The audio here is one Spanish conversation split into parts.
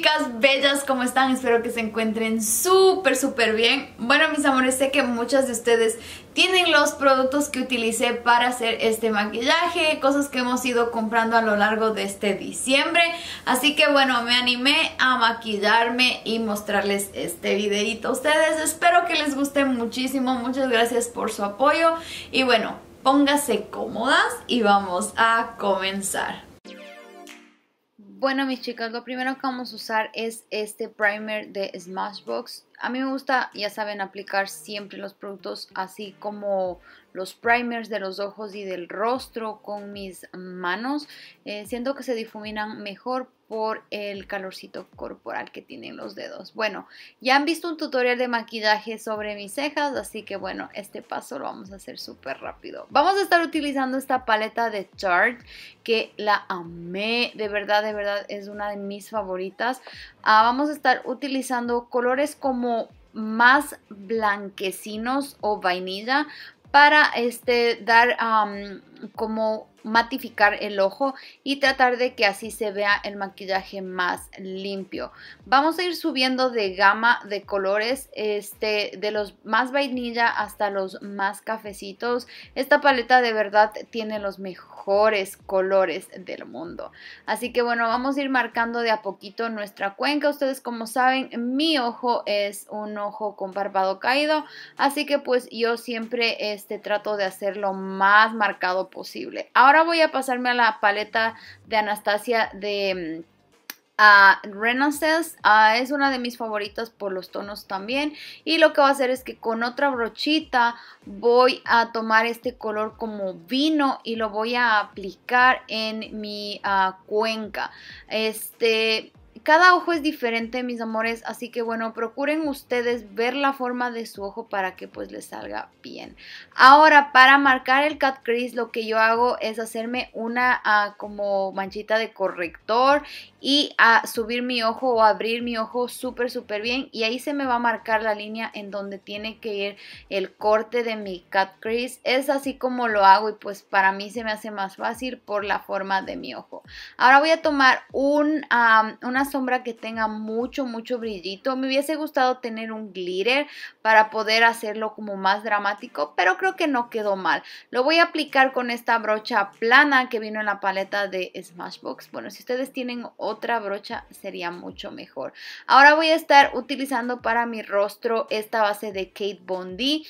chicas bellas, ¿cómo están? Espero que se encuentren súper, súper bien. Bueno, mis amores, sé que muchas de ustedes tienen los productos que utilicé para hacer este maquillaje, cosas que hemos ido comprando a lo largo de este diciembre. Así que bueno, me animé a maquillarme y mostrarles este videito a ustedes. Espero que les guste muchísimo, muchas gracias por su apoyo. Y bueno, póngase cómodas y vamos a comenzar. Bueno, mis chicas, lo primero que vamos a usar es este primer de Smashbox. A mí me gusta, ya saben, aplicar siempre los productos así como los primers de los ojos y del rostro con mis manos. Eh, siento que se difuminan mejor por el calorcito corporal que tienen los dedos. Bueno, ya han visto un tutorial de maquillaje sobre mis cejas, así que bueno, este paso lo vamos a hacer súper rápido. Vamos a estar utilizando esta paleta de Chart, que la amé, de verdad, de verdad, es una de mis favoritas. Ah, vamos a estar utilizando colores como más blanquecinos o vainilla para este dar como matificar el ojo y tratar de que así se vea el maquillaje más limpio. Vamos a ir subiendo de gama de colores, este, de los más vainilla hasta los más cafecitos. Esta paleta de verdad tiene los mejores colores del mundo. Así que bueno, vamos a ir marcando de a poquito nuestra cuenca. Ustedes como saben, mi ojo es un ojo con párpado caído, así que pues yo siempre este, trato de hacerlo más marcado posible. Ahora voy a pasarme a la paleta de Anastasia de... Mm, ah, Renaissance ah, es una de mis favoritas por los tonos también y lo que voy a hacer es que con otra brochita voy a tomar este color como vino y lo voy a aplicar en mi ah, cuenca este cada ojo es diferente, mis amores, así que bueno, procuren ustedes ver la forma de su ojo para que pues les salga bien. Ahora, para marcar el cut crease, lo que yo hago es hacerme una ah, como manchita de corrector y a ah, subir mi ojo o abrir mi ojo súper, súper bien. Y ahí se me va a marcar la línea en donde tiene que ir el corte de mi cut crease. Es así como lo hago y pues para mí se me hace más fácil por la forma de mi ojo. Ahora voy a tomar un, ah, una que tenga mucho, mucho brillito. Me hubiese gustado tener un glitter para poder hacerlo como más dramático, pero creo que no quedó mal. Lo voy a aplicar con esta brocha plana que vino en la paleta de Smashbox. Bueno, si ustedes tienen otra brocha sería mucho mejor. Ahora voy a estar utilizando para mi rostro esta base de Kate Bondi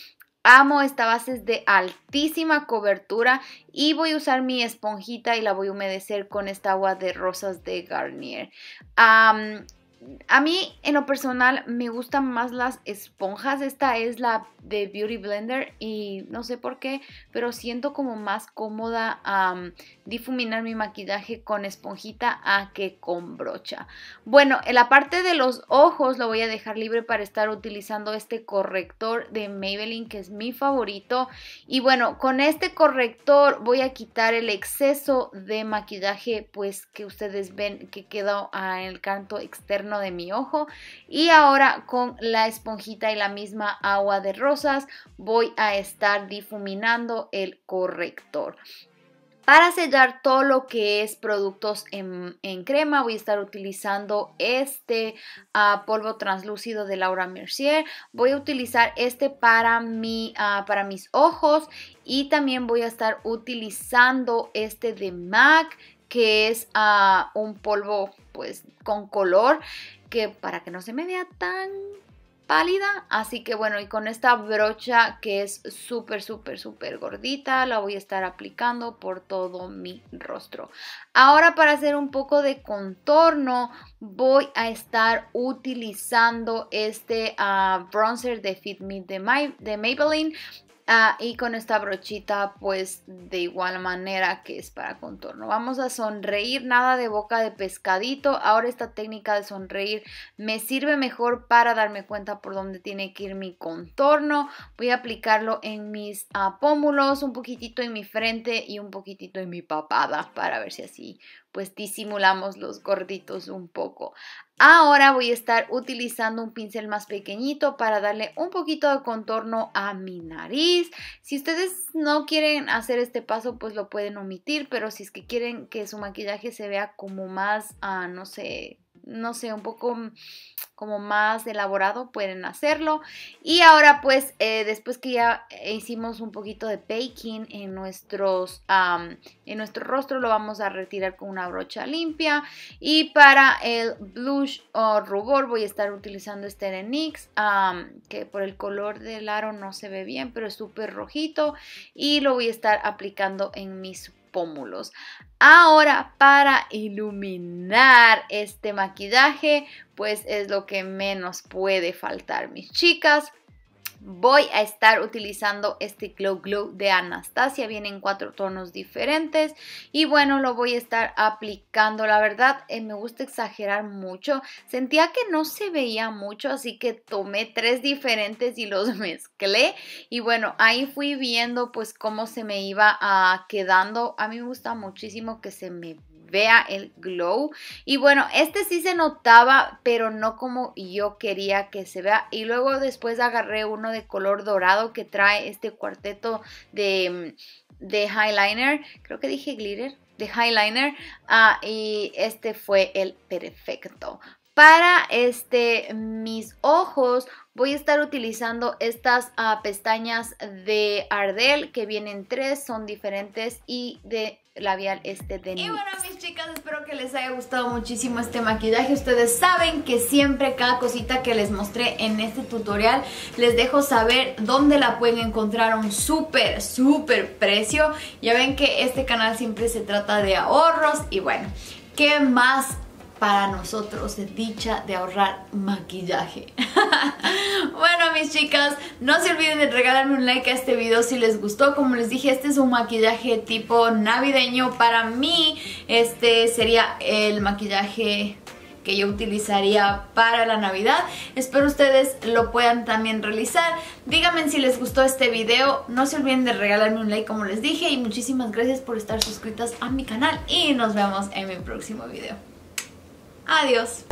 Amo esta base es de altísima cobertura y voy a usar mi esponjita y la voy a humedecer con esta agua de rosas de Garnier a mí en lo personal me gustan más las esponjas. Esta es la de Beauty Blender y no sé por qué, pero siento como más cómoda difuminar mi maquillaje con esponjita a que con brocha. Bueno, en la parte de los ojos lo voy a dejar libre para estar utilizando este corrector de Maybelline que es mi favorito. Y bueno, con este corrector voy a quitar el exceso de maquillaje pues que ustedes ven que quedó en el canto externo de mi ojo y ahora con la esponjita y la misma agua de rosas voy a estar difuminando el corrector. Para sellar todo lo que es productos en, crema voy a estar utilizando este ah, polvo translúcido de Laura Mercier. Voy a utilizar este para, mi, ah, para mis ojos y también voy a estar utilizando este de MAC que es un polvo pues con color que para que no se me vea tan pálida así que bueno y con esta brocha que es súper súper súper gordita la voy a estar aplicando por todo mi rostro ahora para hacer un poco de contorno voy a estar utilizando este ah, bronzer de Fit Me de, Maybelline ah, y con esta brochita pues de igual manera que es para contorno. Vamos a sonreír, nada de boca de pescadito. Ahora esta técnica de sonreír me sirve mejor para darme cuenta por dónde tiene que ir mi contorno. Voy a aplicarlo en mis ah, pómulos, un poquitito en mi frente y un poquitito en mi papada para ver si así pues disimulamos los gorditos un poco. Ahora voy a estar utilizando un pincel más pequeñito para darle un poquito de contorno a mi nariz. Si ustedes no quieren hacer este paso, pues lo pueden omitir, pero si es que quieren que su maquillaje se vea como más, a ah, no sé, no sé, un poco mm, como más elaborado, pueden hacerlo. Y ahora pues, eh, después que ya hicimos un poquito de baking en, nuestros, en nuestro rostro, lo vamos a retirar con una brocha limpia. Y para el blush o rubor voy a estar utilizando este de NYX, que por el color del aro no se ve bien, pero es súper rojito. Y lo voy a estar aplicando en mis pómulos. Ahora, para iluminar este maquillaje, pues es lo que menos puede faltar, mis chicas voy a estar utilizando este Glow Glow de Anastasia. vienen en cuatro tonos diferentes y bueno, lo voy a estar aplicando. La verdad, eh, me gusta exagerar mucho. Sentía que no se veía mucho, así que tomé tres diferentes y los mezclé. Y bueno, ahí fui viendo pues cómo se me iba ah, quedando. A mí me gusta muchísimo que se me vea el glow. Y bueno, este sí se notaba, pero no como yo quería que se vea. Y luego después agarré uno de color dorado que trae este cuarteto de, mm, de Creo que dije glitter, de highliner ah, y este fue el perfecto. Para este, mis ojos voy a estar utilizando estas ah, pestañas de Ardell que vienen tres, son diferentes y de labial este de Y bueno mis chicas, espero que les haya gustado muchísimo este maquillaje. Ustedes saben que siempre cada cosita que les mostré en este tutorial les dejo saber dónde la pueden encontrar a un súper, súper precio. Ya ven que este canal siempre se trata de ahorros y bueno, ¿qué más para nosotros dicha de ahorrar maquillaje. bueno, mis chicas, no se olviden de regalarme un like a este video si les gustó. Como les dije, este es un maquillaje tipo navideño. Para mí, este sería el maquillaje que yo utilizaría para la Navidad. Espero ustedes lo puedan también realizar. Díganme si les gustó este video. No se olviden de regalarme un like como les dije. Y muchísimas gracias por estar suscritas a mi canal. Y nos vemos en mi próximo video. Adiós.